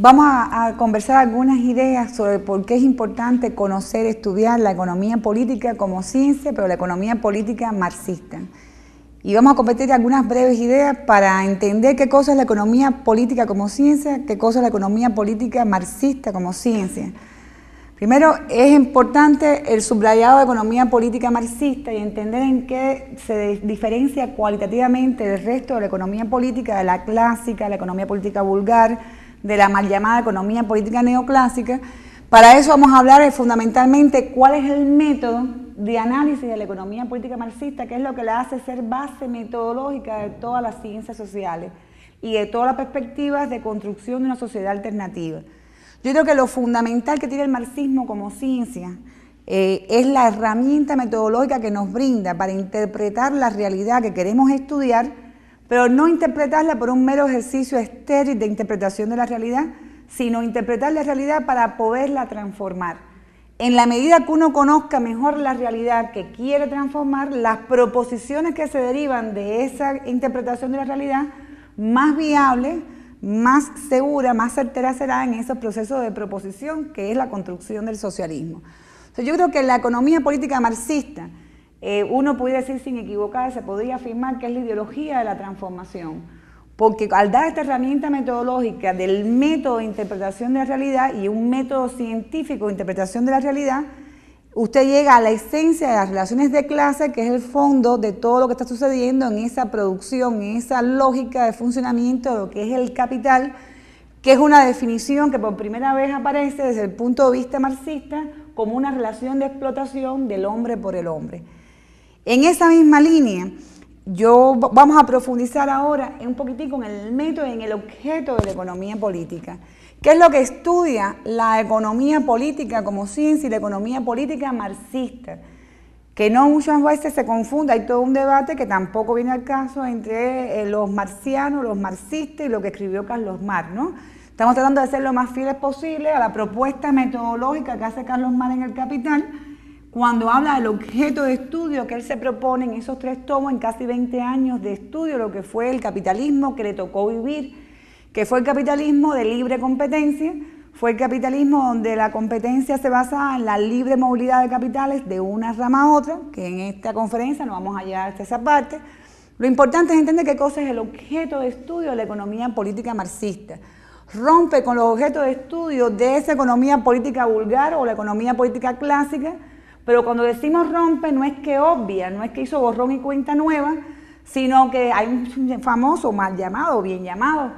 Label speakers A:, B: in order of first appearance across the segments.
A: Vamos a, conversar algunas ideas sobre por qué es importante conocer, estudiar la economía política como ciencia, pero la economía política marxista. Y vamos a compartir algunas breves ideas para entender qué cosa es la economía política como ciencia, qué cosa es la economía política marxista como ciencia. Primero, es importante el subrayado de economía política marxista y entender en qué se diferencia cualitativamente del resto de la economía política, de la clásica, la economía política vulgar, de la mal llamada economía política neoclásica. Para eso vamos a hablar fundamentalmente cuál es el método de análisis de la economía política marxista, que es lo que la hace ser base metodológica de todas las ciencias sociales y de todas las perspectivas de construcción de una sociedad alternativa. Yo creo que lo fundamental que tiene el marxismo como ciencia eh, es la herramienta metodológica que nos brinda para interpretar la realidad que queremos estudiar pero no interpretarla por un mero ejercicio estéril de interpretación de la realidad, sino interpretar la realidad para poderla transformar. En la medida que uno conozca mejor la realidad que quiere transformar, las proposiciones que se derivan de esa interpretación de la realidad, más viable, más segura, más certera será en esos procesos de proposición que es la construcción del socialismo. yo creo que la economía política marxista, eh, uno puede decir sin equivocarse, podría afirmar que es la ideología de la transformación. Porque al dar esta herramienta metodológica del método de interpretación de la realidad y un método científico de interpretación de la realidad, usted llega a la esencia de las relaciones de clase, que es el fondo de todo lo que está sucediendo en esa producción, en esa lógica de funcionamiento de lo que es el capital, que es una definición que por primera vez aparece desde el punto de vista marxista como una relación de explotación del hombre por el hombre. En esa misma línea, yo vamos a profundizar ahora un poquitico en el método y en el objeto de la economía política. ¿Qué es lo que estudia la economía política como ciencia y la economía política marxista? Que no muchas veces se confunda, hay todo un debate que tampoco viene al caso entre eh, los marcianos, los marxistas y lo que escribió Carlos Marx, ¿no? Estamos tratando de ser lo más fieles posible a la propuesta metodológica que hace Carlos Marx en el Capital, cuando habla del objeto de estudio que él se propone en esos tres tomos, en casi 20 años de estudio, lo que fue el capitalismo que le tocó vivir, que fue el capitalismo de libre competencia, fue el capitalismo donde la competencia se basaba en la libre movilidad de capitales de una rama a otra, que en esta conferencia no vamos a llegar hasta esa parte. Lo importante es entender qué cosa es el objeto de estudio de la economía política marxista. Rompe con los objetos de estudio de esa economía política vulgar o la economía política clásica, pero cuando decimos rompe, no es que obvia, no es que hizo borrón y cuenta nueva, sino que hay un famoso mal llamado, bien llamado,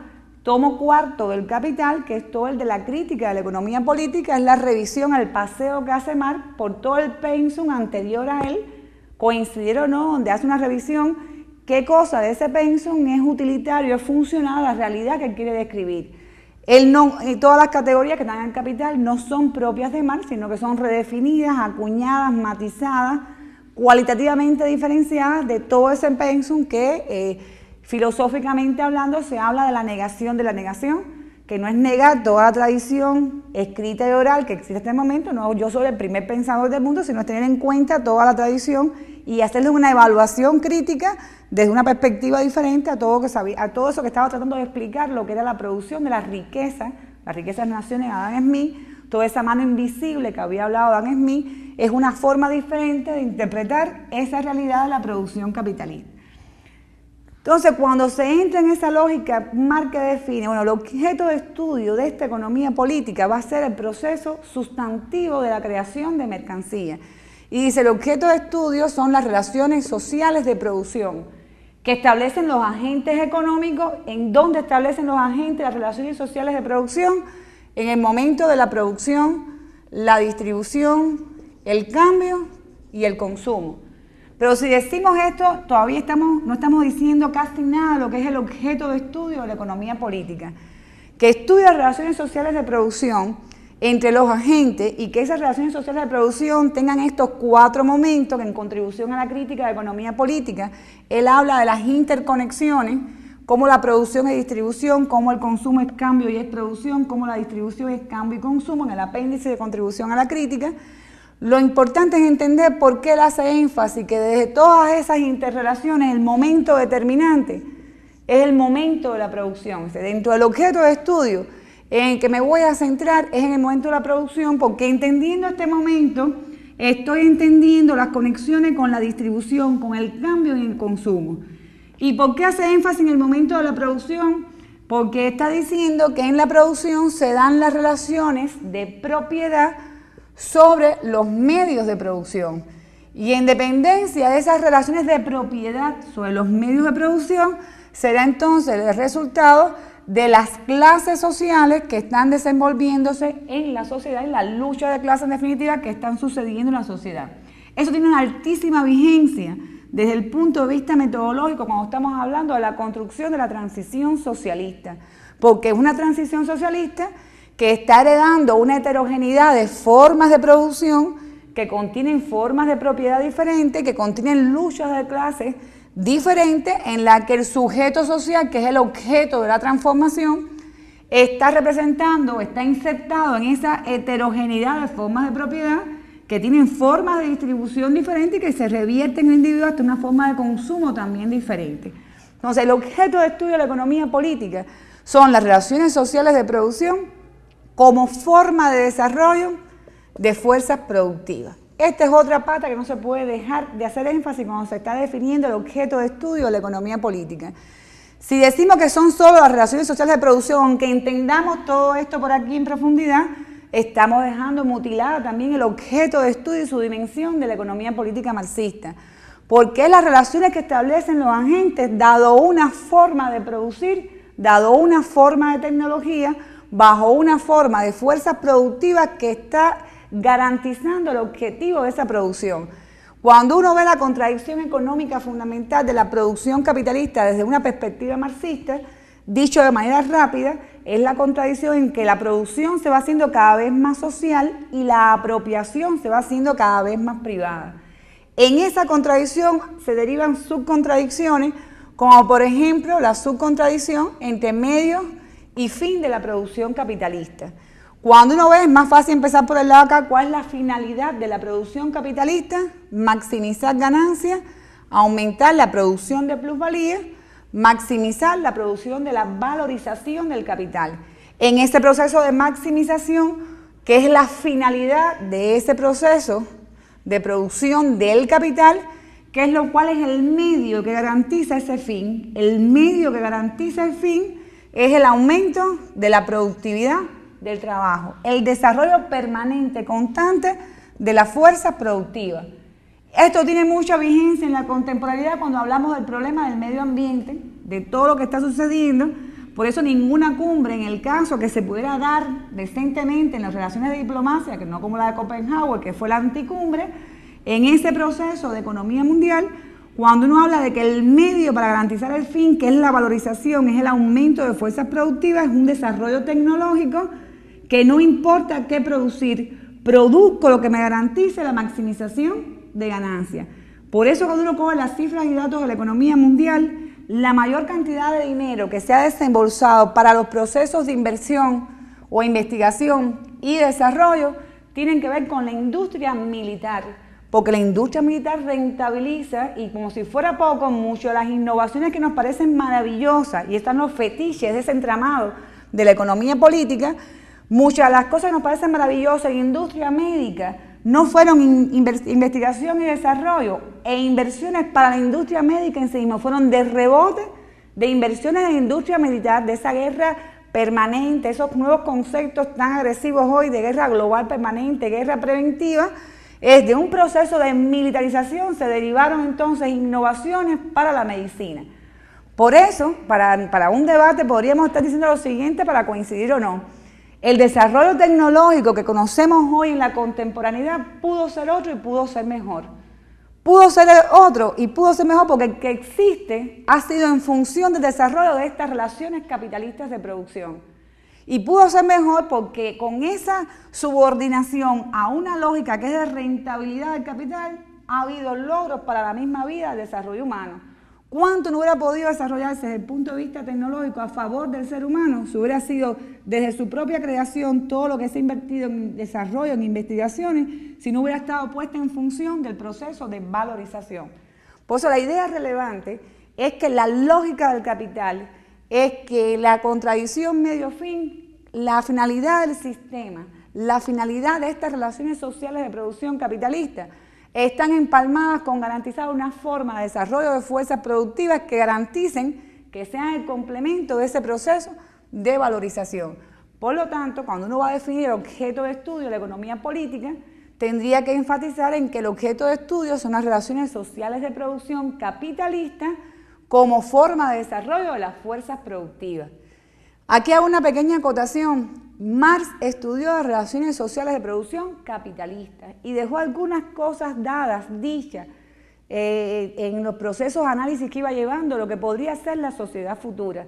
A: tomo cuarto del capital, que es todo el de la crítica de la economía política, es la revisión al paseo que hace Marx por todo el pensum anterior a él, coincidir o no, donde hace una revisión, qué cosa de ese pensum es utilitario, es funcional a la realidad que quiere describir. El no, todas las categorías que están en el capital no son propias de Marx, sino que son redefinidas, acuñadas, matizadas, cualitativamente diferenciadas de todo ese pensum que eh, filosóficamente hablando se habla de la negación de la negación, que no es negar toda la tradición escrita y oral que existe en este momento, no yo soy el primer pensador del mundo, sino es tener en cuenta toda la tradición y hacerle una evaluación crítica desde una perspectiva diferente a todo, eso que estaba tratando de explicar, lo que era la producción de la riqueza, la riqueza de las naciones, Adam Smith, toda esa mano invisible que había hablado Adam Smith, es una forma diferente de interpretar esa realidad de la producción capitalista. Entonces, cuando se entra en esa lógica, Marca define, bueno, el objeto de estudio de esta economía política va a ser el proceso sustantivo de la creación de mercancías. Y dice, el objeto de estudio son las relaciones sociales de producción que establecen los agentes económicos, en donde establecen los agentes las relaciones sociales de producción, en el momento de la producción, la distribución, el cambio y el consumo. Pero si decimos esto, todavía estamos, no estamos diciendo casi nada de lo que es el objeto de estudio de la economía política, que estudia relaciones sociales de producción, entre los agentes y que esas relaciones sociales de producción tengan estos cuatro momentos que en contribución a la crítica de economía política, él habla de las interconexiones, como la producción es distribución, como el consumo es cambio y es producción, como la distribución es cambio y consumo, en el apéndice de contribución a la crítica. Lo importante es entender por qué él hace énfasis que desde todas esas interrelaciones el momento determinante es el momento de la producción, dentro del objeto de estudio en que me voy a centrar es en el momento de la producción, porque entendiendo este momento, estoy entendiendo las conexiones con la distribución, con el cambio en el consumo. ¿Y por qué hace énfasis en el momento de la producción? Porque está diciendo que en la producción se dan las relaciones de propiedad sobre los medios de producción. Y en dependencia de esas relaciones de propiedad sobre los medios de producción, será entonces el resultado de las clases sociales que están desenvolviéndose en la sociedad y la lucha de clases en definitiva que están sucediendo en la sociedad. Eso tiene una altísima vigencia desde el punto de vista metodológico cuando estamos hablando de la construcción de la transición socialista, porque es una transición socialista que está heredando una heterogeneidad de formas de producción que contienen formas de propiedad diferentes, que contienen luchas de clases diferente en la que el sujeto social, que es el objeto de la transformación, está representando, está insertado en esa heterogeneidad de formas de propiedad que tienen formas de distribución diferentes y que se revierten en el individuo hasta una forma de consumo también diferente. Entonces, el objeto de estudio de la economía política son las relaciones sociales de producción como forma de desarrollo de fuerzas productivas. Esta es otra pata que no se puede dejar de hacer énfasis cuando se está definiendo el objeto de estudio de la economía política. Si decimos que son solo las relaciones sociales de producción, aunque entendamos todo esto por aquí en profundidad, estamos dejando mutilada también el objeto de estudio y su dimensión de la economía política marxista. Porque las relaciones que establecen los agentes, dado una forma de producir, dado una forma de tecnología, bajo una forma de fuerzas productivas que está garantizando el objetivo de esa producción. Cuando uno ve la contradicción económica fundamental de la producción capitalista desde una perspectiva marxista, dicho de manera rápida, es la contradicción en que la producción se va haciendo cada vez más social y la apropiación se va haciendo cada vez más privada. En esa contradicción se derivan subcontradicciones, como por ejemplo la subcontradicción entre medios y fin de la producción capitalista. Cuando uno ve, es más fácil empezar por el lado acá, ¿cuál es la finalidad de la producción capitalista? Maximizar ganancias, aumentar la producción de plusvalía, maximizar la producción de la valorización del capital. En este proceso de maximización, que es la finalidad de ese proceso de producción del capital, que es lo cual es el medio que garantiza ese fin. El medio que garantiza el fin es el aumento de la productividad del trabajo, el desarrollo permanente, constante de la fuerza productiva. Esto tiene mucha vigencia en la contemporaneidad cuando hablamos del problema del medio ambiente, de todo lo que está sucediendo. Por eso ninguna cumbre en el caso que se pudiera dar decentemente en las relaciones de diplomacia, que no como la de Copenhague, que fue la anticumbre, en ese proceso de economía mundial, cuando uno habla de que el medio para garantizar el fin, que es la valorización, es el aumento de fuerzas productivas, es un desarrollo tecnológico, que no importa qué producir, produzco lo que me garantice la maximización de ganancia Por eso cuando uno coge las cifras y datos de la economía mundial, la mayor cantidad de dinero que se ha desembolsado para los procesos de inversión o investigación y desarrollo tienen que ver con la industria militar, porque la industria militar rentabiliza y como si fuera poco, mucho las innovaciones que nos parecen maravillosas y están los fetiches de ese entramado de la economía política, Muchas de las cosas que nos parecen maravillosas en industria médica no fueron investigación y desarrollo e inversiones para la industria médica en sí misma, fueron de rebote de inversiones en industria militar, de esa guerra permanente, esos nuevos conceptos tan agresivos hoy de guerra global permanente, guerra preventiva, es de un proceso de militarización se derivaron entonces innovaciones para la medicina. Por eso, para un debate podríamos estar diciendo lo siguiente para coincidir o no. El desarrollo tecnológico que conocemos hoy en la contemporaneidad pudo ser otro y pudo ser mejor. Pudo ser otro y pudo ser mejor porque el que existe ha sido en función del desarrollo de estas relaciones capitalistas de producción. Y pudo ser mejor porque con esa subordinación a una lógica que es de rentabilidad del capital, ha habido logros para la misma vida, del desarrollo humano. ¿Cuánto no hubiera podido desarrollarse desde el punto de vista tecnológico a favor del ser humano si hubiera sido desde su propia creación todo lo que se ha invertido en desarrollo, en investigaciones, si no hubiera estado puesta en función del proceso de valorización? Por eso la idea relevante es que la lógica del capital es que la contradicción medio-fin, la finalidad del sistema, la finalidad de estas relaciones sociales de producción capitalista, están empalmadas con garantizar una forma de desarrollo de fuerzas productivas que garanticen que sean el complemento de ese proceso de valorización. Por lo tanto, cuando uno va a definir objeto de estudio de la economía política, tendría que enfatizar en que el objeto de estudio son las relaciones sociales de producción capitalista como forma de desarrollo de las fuerzas productivas. Aquí hago una pequeña acotación. Marx estudió las relaciones sociales de producción capitalista y dejó algunas cosas dadas, dichas, eh, en los procesos de análisis que iba llevando, lo que podría ser la sociedad futura.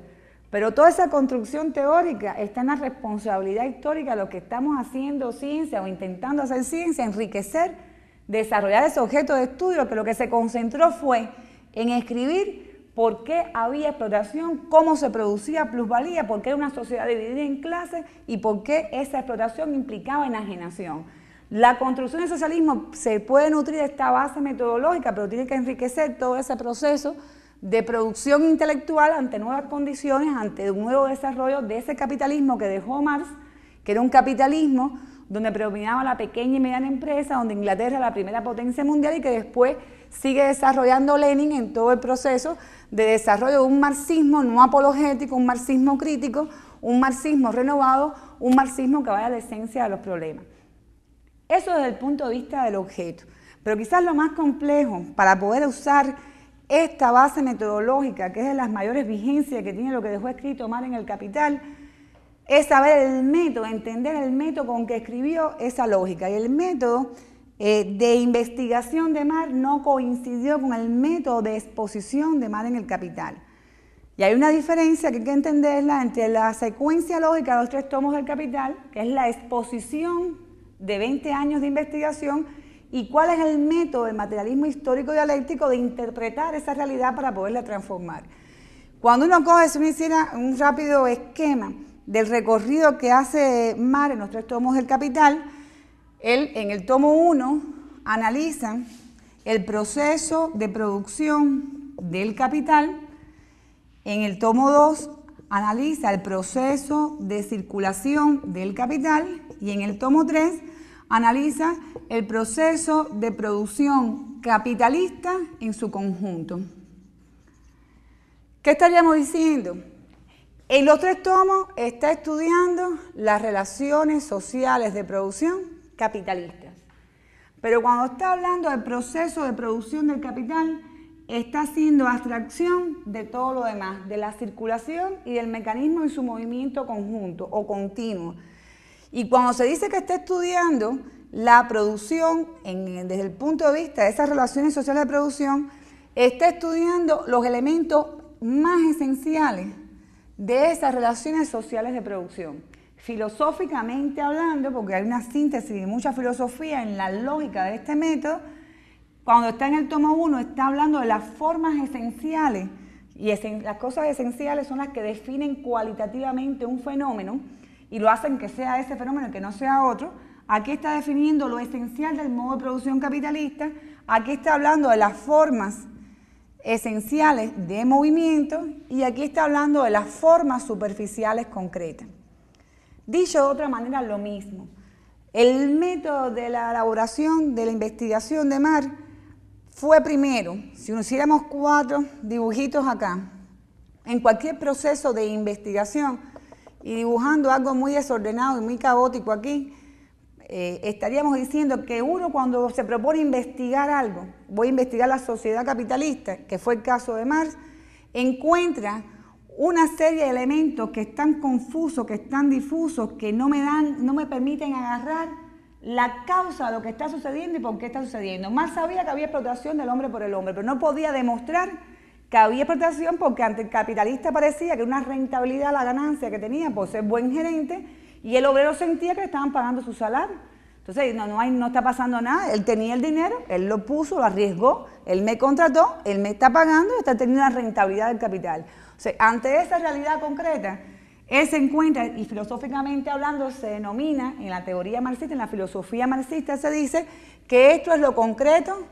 A: Pero toda esa construcción teórica está en la responsabilidad histórica de lo que estamos haciendo ciencia o intentando hacer ciencia, enriquecer, desarrollar ese objeto de estudio, que lo que se concentró fue en escribir por qué había explotación, cómo se producía plusvalía, por qué era una sociedad dividida en clases y por qué esa explotación implicaba enajenación. La construcción del socialismo se puede nutrir de esta base metodológica, pero tiene que enriquecer todo ese proceso de producción intelectual ante nuevas condiciones, ante un nuevo desarrollo de ese capitalismo que dejó Marx, que era un capitalismo donde predominaba la pequeña y mediana empresa, donde Inglaterra era la primera potencia mundial y que después sigue desarrollando Lenin en todo el proceso de desarrollo de un marxismo no apologético, un marxismo crítico, un marxismo renovado, un marxismo que vaya a la esencia de los problemas. Eso desde el punto de vista del objeto. Pero quizás lo más complejo para poder usar esta base metodológica, que es de las mayores vigencias que tiene lo que dejó escrito Mar en el Capital, es saber el método, entender el método con que escribió esa lógica. Y el método eh, de investigación de mar no coincidió con el método de exposición de mar en el capital. Y hay una diferencia que hay que entenderla entre la secuencia lógica de los tres tomos del capital, que es la exposición de 20 años de investigación, y cuál es el método del materialismo histórico dialéctico de interpretar esa realidad para poderla transformar. Cuando uno coge, si uno hiciera un rápido esquema del recorrido que hace Mar en los tres tomos del capital, él en el tomo 1 analiza el proceso de producción del capital. En el tomo 2 analiza el proceso de circulación del capital. Y en el tomo 3 analiza el proceso de producción capitalista en su conjunto. ¿Qué estaríamos diciendo? En los tres tomos está estudiando las relaciones sociales de producción capitalistas. Pero cuando está hablando del proceso de producción del capital, está haciendo abstracción de todo lo demás, de la circulación y del mecanismo y su movimiento conjunto o continuo. Y cuando se dice que está estudiando la producción desde el punto de vista de esas relaciones sociales de producción, está estudiando los elementos más esenciales de esas relaciones sociales de producción filosóficamente hablando, porque hay una síntesis de mucha filosofía en la lógica de este método, cuando está en el tomo 1 está hablando de las formas esenciales, y las cosas esenciales son las que definen cualitativamente un fenómeno y lo hacen que sea ese fenómeno y que no sea otro. Aquí está definiendo lo esencial del modo de producción capitalista, aquí está hablando de las formas esenciales de movimiento y aquí está hablando de las formas superficiales concretas. Dicho de otra manera, lo mismo. El método de la elaboración de la investigación de Marx fue primero, si nos hiciéramos cuatro dibujitos acá, en cualquier proceso de investigación y dibujando algo muy desordenado y muy caótico aquí, eh, estaríamos diciendo que uno cuando se propone investigar algo, voy a investigar la sociedad capitalista, que fue el caso de Marx, encuentra una serie de elementos que están confusos, que están difusos, que no me dan, no me permiten agarrar la causa de lo que está sucediendo y por qué está sucediendo. Más sabía que había explotación del hombre por el hombre, pero no podía demostrar que había explotación porque ante el capitalista parecía que una rentabilidad la ganancia que tenía por ser buen gerente y el obrero sentía que le estaban pagando su salario. Entonces, no, no, hay, no está pasando nada, él tenía el dinero, él lo puso, lo arriesgó, él me contrató, él me está pagando, y está teniendo la rentabilidad del capital ante esa realidad concreta, él se encuentra, y filosóficamente hablando se denomina, en la teoría marxista, en la filosofía marxista se dice que esto es lo concreto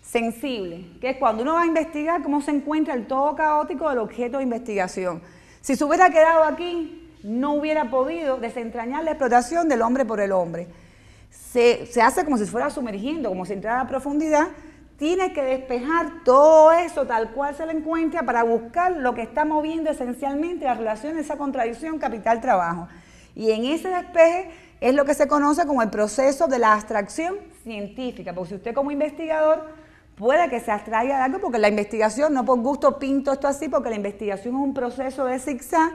A: sensible, que es cuando uno va a investigar cómo se encuentra el todo caótico del objeto de investigación. Si se hubiera quedado aquí, no hubiera podido desentrañar la explotación del hombre por el hombre. Se, se hace como si fuera sumergiendo, como si entrara a profundidad, tiene que despejar todo eso tal cual se le encuentra para buscar lo que está moviendo esencialmente la relación, esa contradicción capital-trabajo. Y en ese despeje es lo que se conoce como el proceso de la abstracción científica, porque si usted como investigador puede que se abstraiga de algo, porque la investigación, no por gusto pinto esto así, porque la investigación es un proceso de zigzag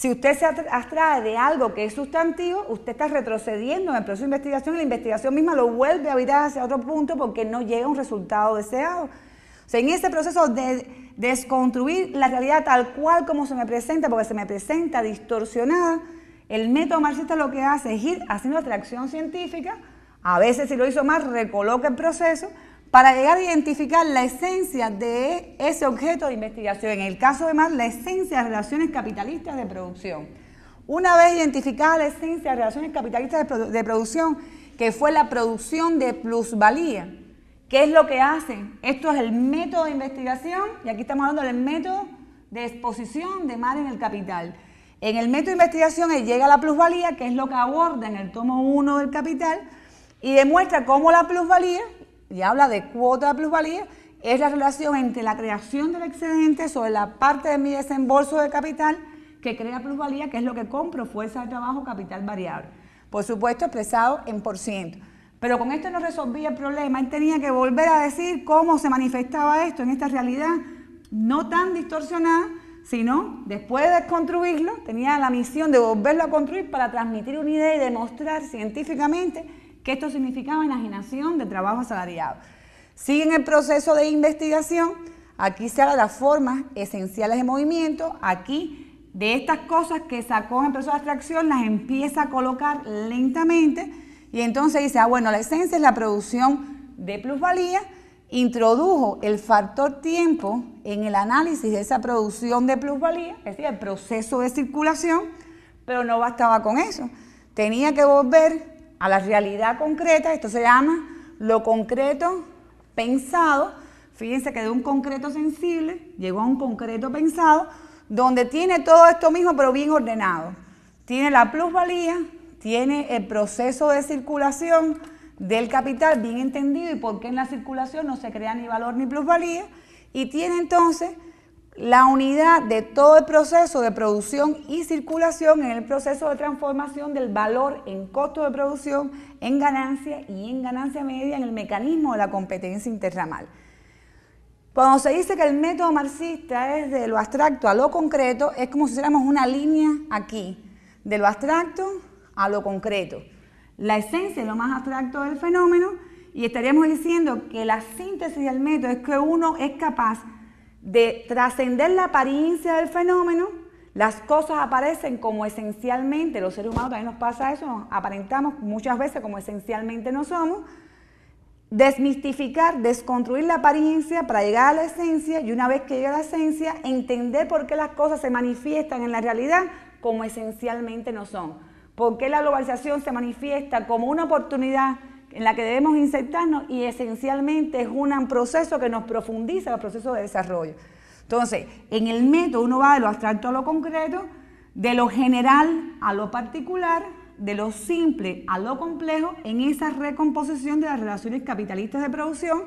A: si usted se abstrae de algo que es sustantivo, usted está retrocediendo en el proceso de investigación y la investigación misma lo vuelve a virar hacia otro punto porque no llega a un resultado deseado. O sea, en ese proceso de desconstruir la realidad tal cual como se me presenta, porque se me presenta distorsionada, el método marxista lo que hace es ir haciendo atracción científica, a veces si lo hizo mal recoloca el proceso, para llegar a identificar la esencia de ese objeto de investigación. En el caso de Marx, la esencia de relaciones capitalistas de producción. Una vez identificada la esencia de relaciones capitalistas de, producción, que fue la producción de plusvalía, ¿qué es lo que hace? Esto es el método de investigación, y aquí estamos hablando del método de exposición de mar en el Capital. En el método de investigación él llega la plusvalía, que es lo que aborda en el tomo 1 del Capital, y demuestra cómo la plusvalía y habla de cuota de plusvalía, es la relación entre la creación del excedente sobre la parte de mi desembolso de capital que crea plusvalía, que es lo que compro, fuerza de trabajo, capital variable. Por supuesto, expresado en por ciento. Pero con esto no resolvía el problema, él tenía que volver a decir cómo se manifestaba esto en esta realidad no tan distorsionada, sino después de construirlo, tenía la misión de volverlo a construir para transmitir una idea y demostrar científicamente que esto significaba enajenación de trabajo asalariado. en el proceso de investigación, aquí se habla de las formas esenciales de movimiento, aquí de estas cosas que sacó en proceso de abstracción las empieza a colocar lentamente y entonces dice, ah, bueno, la esencia es la producción de plusvalía, introdujo el factor tiempo en el análisis de esa producción de plusvalía, es decir, el proceso de circulación, pero no bastaba con eso. Tenía que volver a la realidad concreta, esto se llama lo concreto pensado. Fíjense que de un concreto sensible llegó a un concreto pensado, donde tiene todo esto mismo, pero bien ordenado. Tiene la plusvalía, tiene el proceso de circulación del capital bien entendido y por qué en la circulación no se crea ni valor ni plusvalía, y tiene entonces la unidad de todo el proceso de producción y circulación en el proceso de transformación del valor en costo de producción, en ganancia y en ganancia media en el mecanismo de la competencia interramal. Cuando se dice que el método marxista es de lo abstracto a lo concreto, es como si hiciéramos una línea aquí, de lo abstracto a lo concreto. La esencia es lo más abstracto del fenómeno y estaríamos diciendo que la síntesis del método es que uno es capaz de trascender la apariencia del fenómeno, las cosas aparecen como esencialmente, los seres humanos también nos pasa eso, aparentamos muchas veces como esencialmente no somos, desmistificar, desconstruir la apariencia para llegar a la esencia y una vez que llega a la esencia, entender por qué las cosas se manifiestan en la realidad como esencialmente no son, por qué la globalización se manifiesta como una oportunidad en la que debemos insertarnos y esencialmente es un proceso que nos profundiza el proceso de desarrollo. Entonces, en el método uno va de lo abstracto a lo concreto, de lo general a lo particular, de lo simple a lo complejo, en esa recomposición de las relaciones capitalistas de producción,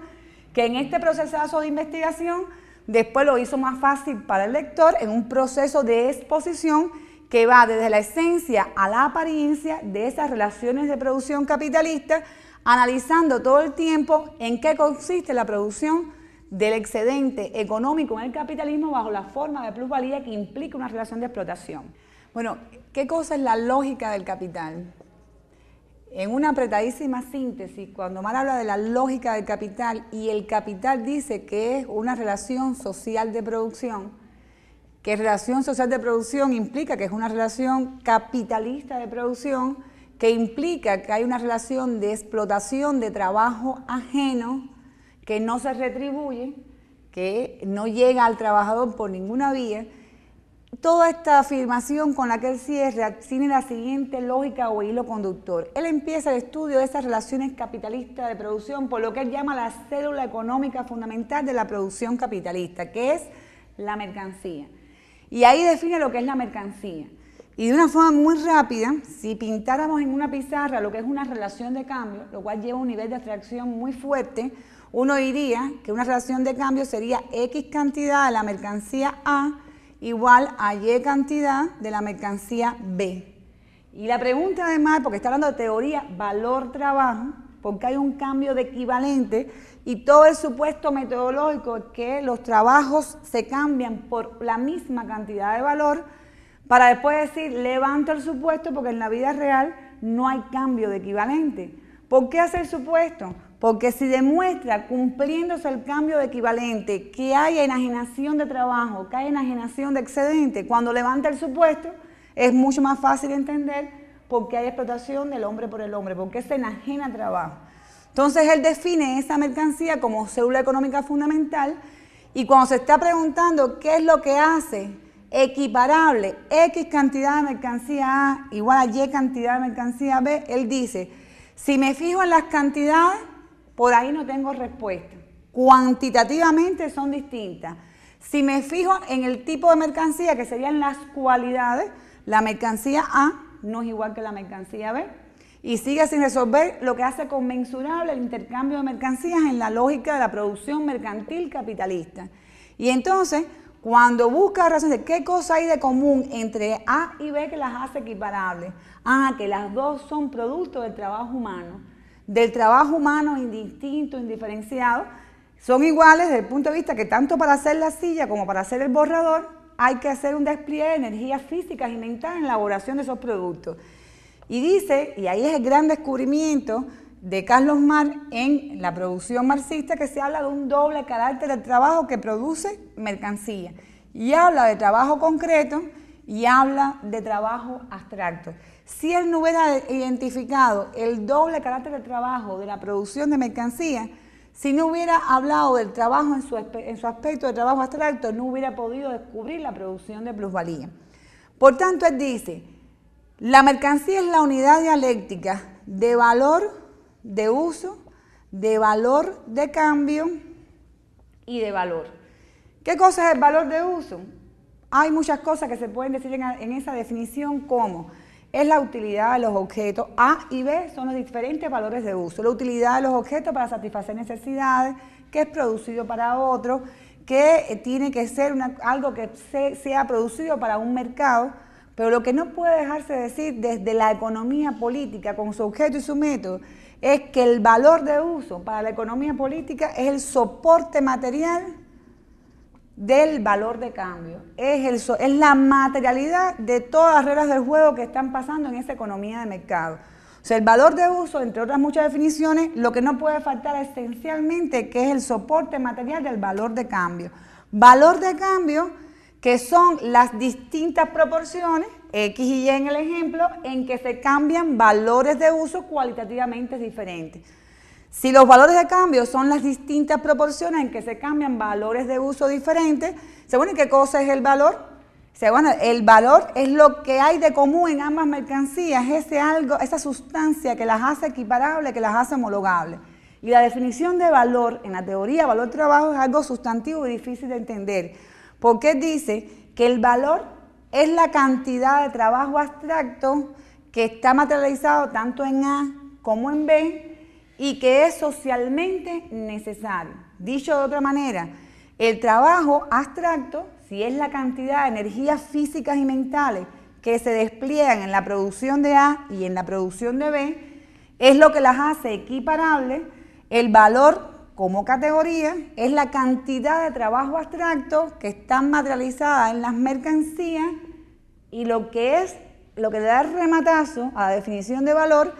A: que en este procesazo de investigación después lo hizo más fácil para el lector en un proceso de exposición que va desde la esencia a la apariencia de esas relaciones de producción capitalista analizando todo el tiempo en qué consiste la producción del excedente económico en el capitalismo bajo la forma de plusvalía que implica una relación de explotación. Bueno, ¿qué cosa es la lógica del capital? En una apretadísima síntesis, cuando Mar habla de la lógica del capital y el capital dice que es una relación social de producción, que relación social de producción implica que es una relación capitalista de producción, que implica que hay una relación de explotación de trabajo ajeno que no se retribuye, que no llega al trabajador por ninguna vía. Toda esta afirmación con la que él cierra tiene la siguiente lógica o hilo conductor. Él empieza el estudio de esas relaciones capitalistas de producción por lo que él llama la célula económica fundamental de la producción capitalista, que es la mercancía. Y ahí define lo que es la mercancía. Y de una forma muy rápida, si pintáramos en una pizarra lo que es una relación de cambio, lo cual lleva un nivel de atracción muy fuerte, uno diría que una relación de cambio sería X cantidad de la mercancía A igual a Y cantidad de la mercancía B. Y la pregunta además, porque está hablando de teoría valor-trabajo, porque hay un cambio de equivalente y todo el supuesto metodológico que los trabajos se cambian por la misma cantidad de valor, para después decir, levanto el supuesto porque en la vida real no hay cambio de equivalente. ¿Por qué el supuesto? Porque si demuestra cumpliéndose el cambio de equivalente que hay enajenación de trabajo, que hay enajenación de excedente, cuando levanta el supuesto es mucho más fácil entender por qué hay explotación del hombre por el hombre, por qué se enajena trabajo. Entonces él define esa mercancía como célula económica fundamental y cuando se está preguntando qué es lo que hace equiparable X cantidad de mercancía A igual a Y cantidad de mercancía B, él dice, si me fijo en las cantidades, por ahí no tengo respuesta. Cuantitativamente son distintas. Si me fijo en el tipo de mercancía, que serían las cualidades, la mercancía A no es igual que la mercancía B. Y sigue sin resolver lo que hace conmensurable el intercambio de mercancías en la lógica de la producción mercantil capitalista. Y entonces, cuando busca la razón de qué cosa hay de común entre A y B que las hace equiparables. Ah, que las dos son productos del trabajo humano. Del trabajo humano indistinto, indiferenciado. Son iguales desde el punto de vista que tanto para hacer la silla como para hacer el borrador hay que hacer un despliegue de energías físicas y mentales en la elaboración de esos productos. Y dice, y ahí es el gran descubrimiento, de Carlos Marx en la producción marxista que se habla de un doble carácter de trabajo que produce mercancía. Y habla de trabajo concreto y habla de trabajo abstracto. Si él no hubiera identificado el doble carácter de trabajo de la producción de mercancía, si no hubiera hablado del trabajo en su, en su aspecto de trabajo abstracto, no hubiera podido descubrir la producción de plusvalía. Por tanto, él dice, la mercancía es la unidad dialéctica de valor de uso, de valor de cambio y de valor. ¿Qué cosa es el valor de uso? Hay muchas cosas que se pueden decir en, esa definición como es la utilidad de los objetos. A y B son los diferentes valores de uso. La utilidad de los objetos para satisfacer necesidades, que es producido para otro, que eh, tiene que ser algo que sea producido para un mercado, pero lo que no puede dejarse decir desde la economía política, con su objeto y su método, es que el valor de uso para la economía política es el soporte material del valor de cambio. Es, es la materialidad de todas las reglas del juego que están pasando en esa economía de mercado. O sea, el valor de uso, entre otras muchas definiciones, lo que no puede faltar esencialmente, que es el soporte material del valor de cambio. Valor de cambio que son las distintas proporciones X y Y en el ejemplo, en que se cambian valores de uso cualitativamente diferentes. Si los valores de cambio son las distintas proporciones en que se cambian valores de uso diferentes, ¿se bueno qué cosa es el valor. el valor es lo que hay de común en ambas mercancías, ese algo, esa sustancia que las hace equiparables, que las hace homologables. Y la definición de valor, en la teoría valor-trabajo, es algo sustantivo y difícil de entender, porque dice que el valor es la cantidad de trabajo abstracto que está materializado tanto en A como en B y que es socialmente necesario. Dicho de otra manera, el trabajo abstracto, si es la cantidad de energías físicas y mentales que se despliegan en la producción de A y en la producción de B, es lo que las hace equiparables el valor como categoría es la cantidad de trabajo abstracto que está materializada en las mercancías y lo que es lo que le da el rematazo a la definición de valor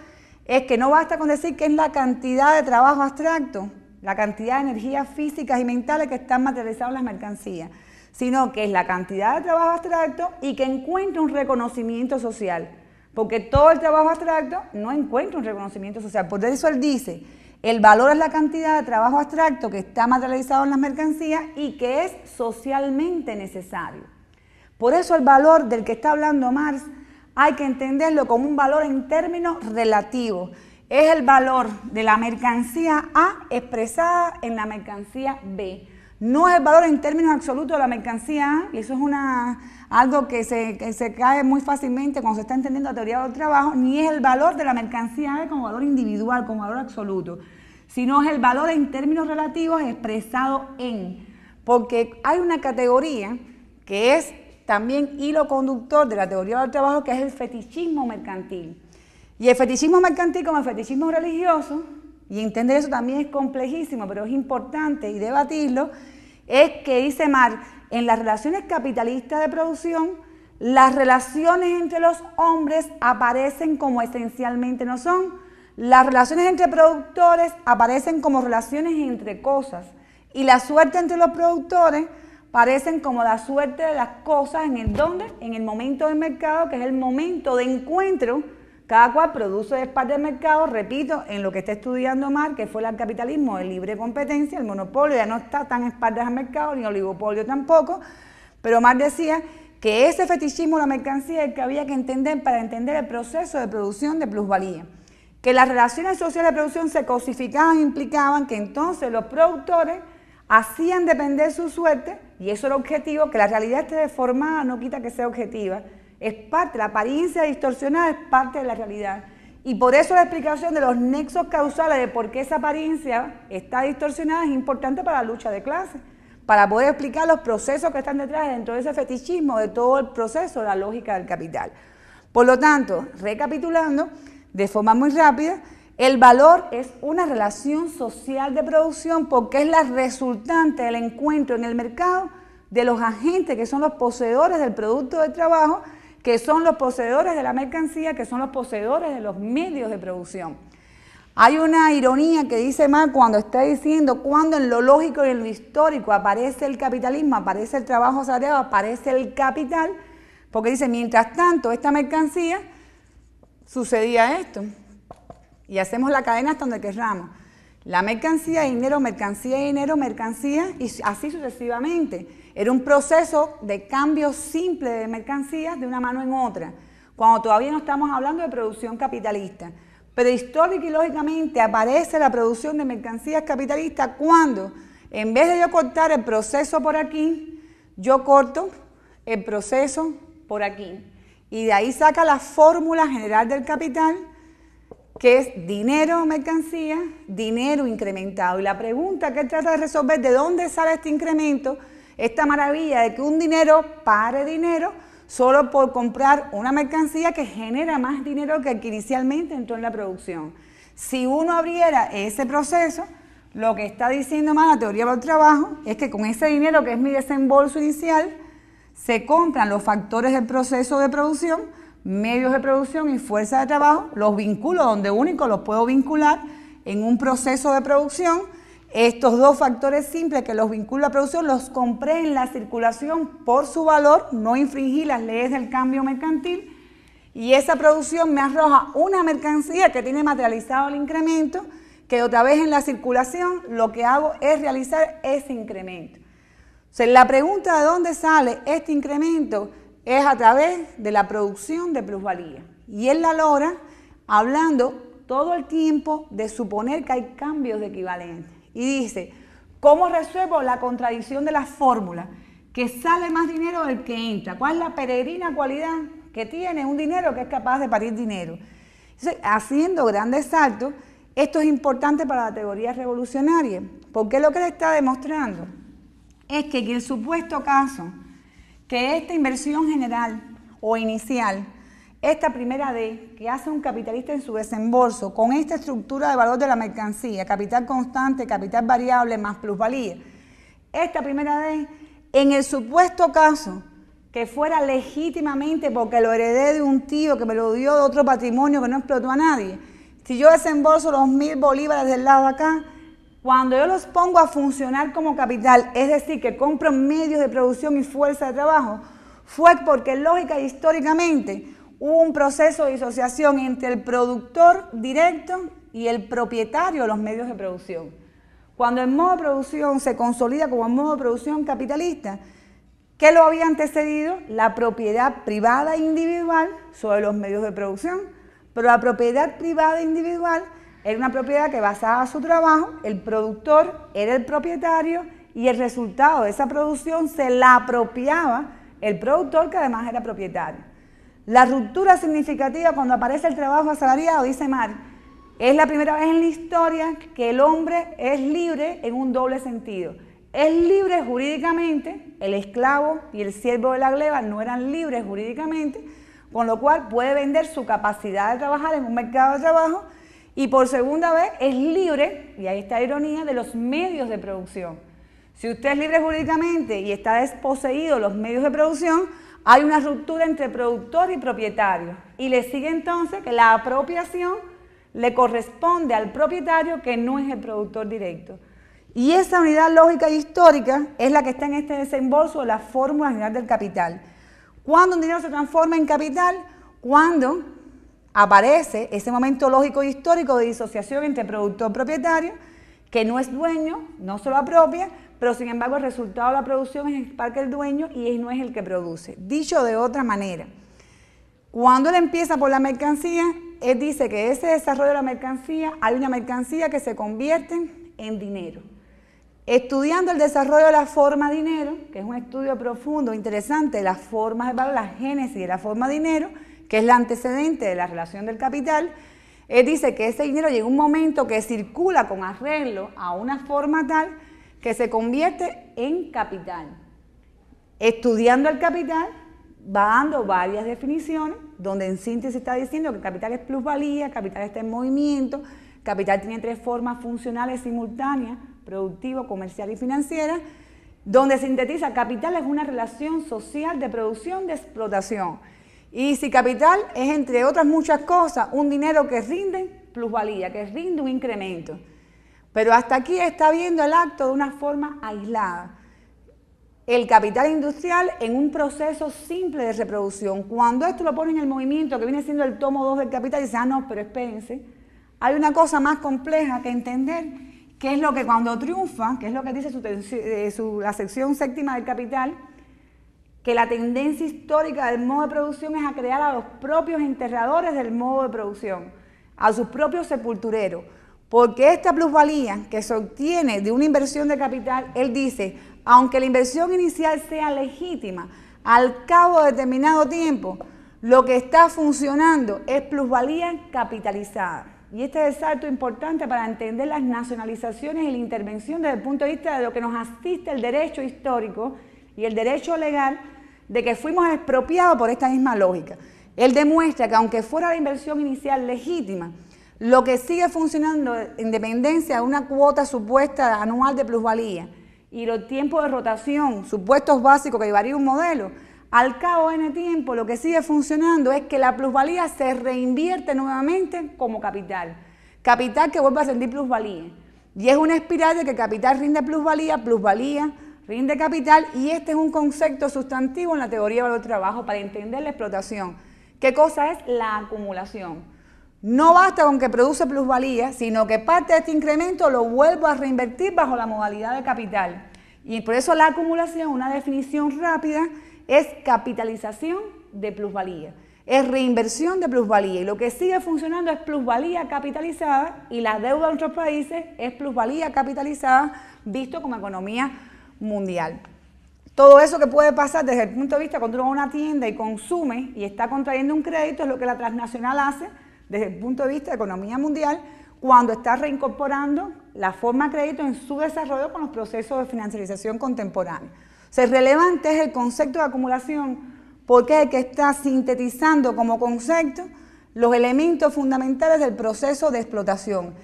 A: es que no basta con decir que es la cantidad de trabajo abstracto, la cantidad de energías físicas y mentales que están materializadas en las mercancías, sino que es la cantidad de trabajo abstracto y que encuentra un reconocimiento social, porque todo el trabajo abstracto no encuentra un reconocimiento social. Por eso él dice, el valor es la cantidad de trabajo abstracto que está materializado en las mercancías y que es socialmente necesario. Por eso el valor del que está hablando Marx hay que entenderlo como un valor en términos relativos. Es el valor de la mercancía A expresada en la mercancía B. No es el valor en términos absolutos de la mercancía, y eso es algo que se, cae muy fácilmente cuando se está entendiendo la teoría del trabajo, ni es el valor de la mercancía como valor individual, como valor absoluto, sino es el valor en términos relativos expresado en. Porque hay una categoría que es también hilo conductor de la teoría del trabajo, que es el fetichismo mercantil. Y el fetichismo mercantil como el fetichismo religioso y entender eso también es complejísimo, pero es importante y debatirlo, es que dice Marx, en las relaciones capitalistas de producción, las relaciones entre los hombres aparecen como esencialmente no son. Las relaciones entre productores aparecen como relaciones entre cosas. Y la suerte entre los productores parecen como la suerte de las cosas en el dónde? en el momento del mercado, que es el momento de encuentro cada cual produce espaldas de mercado, repito, en lo que está estudiando Marx, que fue el capitalismo el libre competencia, el monopolio ya no está tan espaldas al mercado, ni oligopolio tampoco, pero Marx decía que ese fetichismo de la mercancía es el que había que entender para entender el proceso de producción de plusvalía, que las relaciones sociales de producción se cosificaban, implicaban que entonces los productores hacían depender su suerte, y eso el objetivo, que la realidad esté deformada no quita que sea objetiva, es parte, la apariencia distorsionada es parte de la realidad. Y por eso la explicación de los nexos causales de por qué esa apariencia está distorsionada es importante para la lucha de clases, para poder explicar los procesos que están detrás dentro de ese fetichismo, de todo el proceso, la lógica del capital. Por lo tanto, recapitulando de forma muy rápida, el valor es una relación social de producción porque es la resultante del encuentro en el mercado de los agentes que son los poseedores del producto de trabajo que son los poseedores de la mercancía, que son los poseedores de los medios de producción. Hay una ironía que dice Marx cuando está diciendo cuando en lo lógico y en lo histórico aparece el capitalismo, aparece el trabajo asalariado, aparece el capital, porque dice, mientras tanto, esta mercancía sucedía esto. Y hacemos la cadena hasta donde querramos. La mercancía, dinero, mercancía, dinero, mercancía y así sucesivamente. Era un proceso de cambio simple de mercancías de una mano en otra, cuando todavía no estamos hablando de producción capitalista. Pero y lógicamente aparece la producción de mercancías capitalistas cuando, en vez de yo cortar el proceso por aquí, yo corto el proceso por aquí. Y de ahí saca la fórmula general del capital que es dinero o mercancía, dinero incrementado. Y la pregunta que trata de resolver de dónde sale este incremento, esta maravilla de que un dinero pare dinero solo por comprar una mercancía que genera más dinero que el que inicialmente entró en la producción. Si uno abriera ese proceso, lo que está diciendo más la teoría del trabajo es que con ese dinero que es mi desembolso inicial, se compran los factores del proceso de producción, medios de producción y fuerza de trabajo, los vinculo donde único los puedo vincular en un proceso de producción. Estos dos factores simples que los vinculo a producción los compré en la circulación por su valor, no infringí las leyes del cambio mercantil y esa producción me arroja una mercancía que tiene materializado el incremento, que otra vez en la circulación lo que hago es realizar ese incremento. O la pregunta de dónde sale este incremento es a través de la producción de plusvalía. Y él la logra hablando todo el tiempo de suponer que hay cambios de equivalente. Y dice, ¿cómo resuelvo la contradicción de la fórmula Que sale más dinero del que entra. ¿Cuál es la peregrina cualidad que tiene un dinero que es capaz de parir dinero? haciendo grandes saltos, esto es importante para la teoría revolucionaria, porque lo que le está demostrando es que en el supuesto caso que esta inversión general o inicial, esta primera D que hace un capitalista en su desembolso con esta estructura de valor de la mercancía, capital constante, capital variable más plusvalía, esta primera D, en el supuesto caso que fuera legítimamente porque lo heredé de un tío que me lo dio de otro patrimonio que no explotó a nadie, si yo desembolso los mil bolívares del lado acá, cuando yo los pongo a funcionar como capital, es decir, que compro medios de producción y fuerza de trabajo, fue porque lógica y históricamente hubo un proceso de disociación entre el productor directo y el propietario de los medios de producción. Cuando el modo de producción se consolida como el modo de producción capitalista, ¿qué lo había antecedido? La propiedad privada individual sobre los medios de producción, pero la propiedad privada individual era una propiedad que basaba su trabajo, el productor era el propietario y el resultado de esa producción se la apropiaba el productor que además era propietario. La ruptura significativa cuando aparece el trabajo asalariado, dice Mar, es la primera vez en la historia que el hombre es libre en un doble sentido. Es libre jurídicamente, el esclavo y el siervo de la gleba no eran libres jurídicamente, con lo cual puede vender su capacidad de trabajar en un mercado de trabajo y por segunda vez es libre, y ahí está la ironía, de los medios de producción. Si usted es libre jurídicamente y está desposeído los medios de producción, hay una ruptura entre productor y propietario. Y le sigue entonces que la apropiación le corresponde al propietario que no es el productor directo. Y esa unidad lógica y histórica es la que está en este desembolso de la fórmula general del capital. ¿Cuándo un dinero se transforma en capital? Cuando aparece ese momento lógico y histórico de disociación entre productor propietario, que no es dueño, no se lo apropia, pero sin embargo el resultado de la producción es el parque el dueño y él no es el que produce. Dicho de otra manera, cuando él empieza por la mercancía, él dice que ese desarrollo de la mercancía, hay una mercancía que se convierte en dinero. Estudiando el desarrollo de la forma dinero, que es un estudio profundo, e interesante, de las formas de valor, la génesis de la forma dinero, que es la antecedente de la relación del capital, él dice que ese dinero llega un momento que circula con arreglo a una forma tal que se convierte en capital. Estudiando el capital, va dando varias definiciones, donde en síntesis está diciendo que capital es plusvalía, capital está en movimiento, capital tiene tres formas funcionales simultáneas, productivo, comercial y financiera, donde sintetiza capital es una relación social de producción de explotación. Y si capital es, entre otras muchas cosas, un dinero que rinde plusvalía, que rinde un incremento. Pero hasta aquí está viendo el acto de una forma aislada. El capital industrial en un proceso simple de reproducción. Cuando esto lo pone en el movimiento, que viene siendo el tomo 2 del capital, dice, ah, no, pero espérense. Hay una cosa más compleja que entender, que es lo que cuando triunfa, que es lo que dice eh, la sección séptima del capital, que la tendencia histórica del modo de producción es a crear a los propios enterradores del modo de producción, a sus propios sepultureros, porque esta plusvalía que se obtiene de una inversión de capital, él dice, aunque la inversión inicial sea legítima, al cabo de determinado tiempo, lo que está funcionando es plusvalía capitalizada. Y este es el salto importante para entender las nacionalizaciones y la intervención desde el punto de vista de lo que nos asiste el derecho histórico y el derecho legal de que fuimos expropiados por esta misma lógica. Él demuestra que aunque fuera la inversión inicial legítima, lo que sigue funcionando en dependencia de una cuota supuesta anual de plusvalía y los tiempos de rotación, supuestos básicos que llevaría un modelo, al cabo de N tiempo lo que sigue funcionando es que la plusvalía se reinvierte nuevamente como capital. Capital que vuelve a sentir plusvalía. Y es una espiral de que capital rinde plusvalía, plusvalía, rinde capital y este es un concepto sustantivo en la teoría de valor del trabajo para entender la explotación. ¿Qué cosa es la acumulación? No basta con que produce plusvalía, sino que parte de este incremento lo vuelvo a reinvertir bajo la modalidad de capital. Y por eso la acumulación, una definición rápida, es capitalización de plusvalía. Es reinversión de plusvalía. Y lo que sigue funcionando es plusvalía capitalizada y la deuda de otros países es plusvalía capitalizada visto como economía mundial. Todo eso que puede pasar desde el punto de vista cuando uno va a una tienda y consume y está contrayendo un crédito es lo que la transnacional hace desde el punto de vista de economía mundial cuando está reincorporando la forma de crédito en su desarrollo con los procesos de financiarización contemporánea. O relevante es el concepto de acumulación porque es que está sintetizando como concepto los elementos fundamentales del proceso de explotación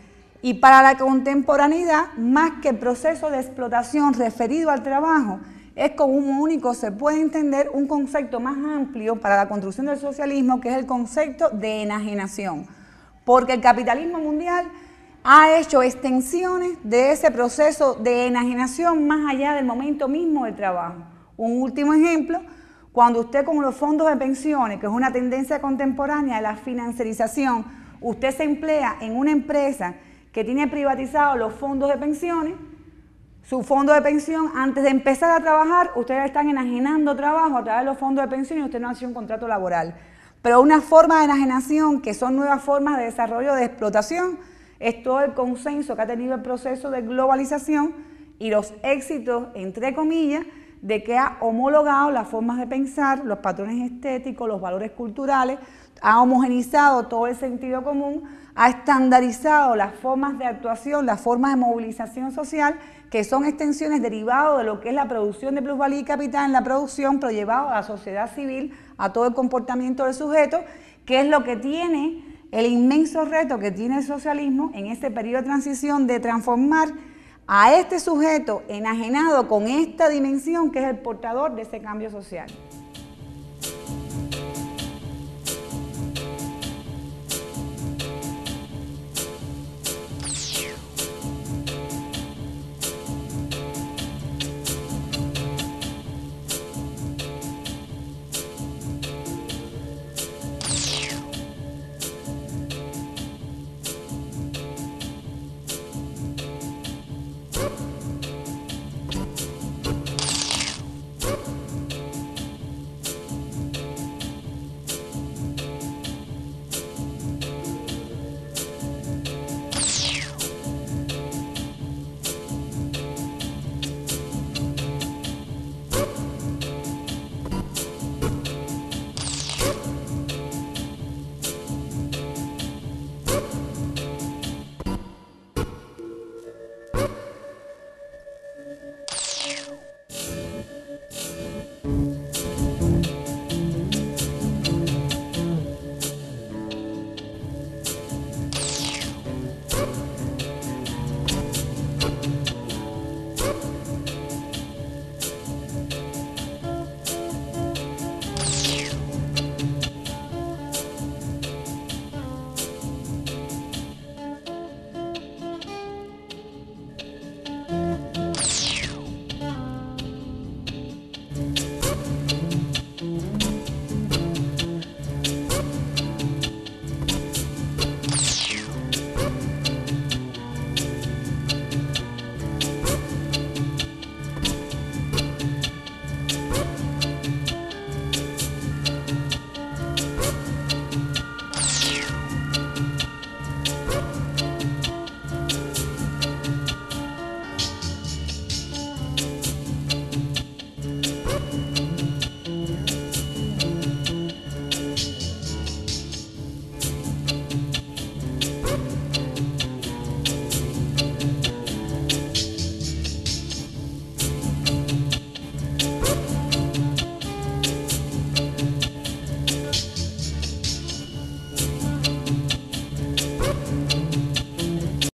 A: y para la contemporaneidad, más que proceso de explotación referido al trabajo, es como un único se puede entender un concepto más amplio para la construcción del socialismo, que es el concepto de enajenación. Porque el capitalismo mundial ha hecho extensiones de ese proceso de enajenación más allá del momento mismo del trabajo. Un último ejemplo, cuando usted con los fondos de pensiones, que es una tendencia contemporánea de la financiarización, usted se emplea en una empresa que tiene privatizado los fondos de pensiones, su fondo de pensión, antes de empezar a trabajar, ustedes están enajenando trabajo a través de los fondos de pensión y usted no hace un contrato laboral. Pero una forma de enajenación, que son nuevas formas de desarrollo de explotación, es todo el consenso que ha tenido el proceso de globalización y los éxitos, entre comillas, de que ha homologado las formas de pensar, los patrones estéticos, los valores culturales, ha homogenizado todo el sentido común ha estandarizado las formas de actuación, las formas de movilización social, que son extensiones derivadas de lo que es la producción de plusvalía y capital en la producción, pero llevado a la sociedad civil, a todo el comportamiento del sujeto, que es lo que tiene el inmenso reto que tiene el socialismo en este periodo de transición de transformar a este sujeto enajenado con esta dimensión que es el portador de ese cambio social.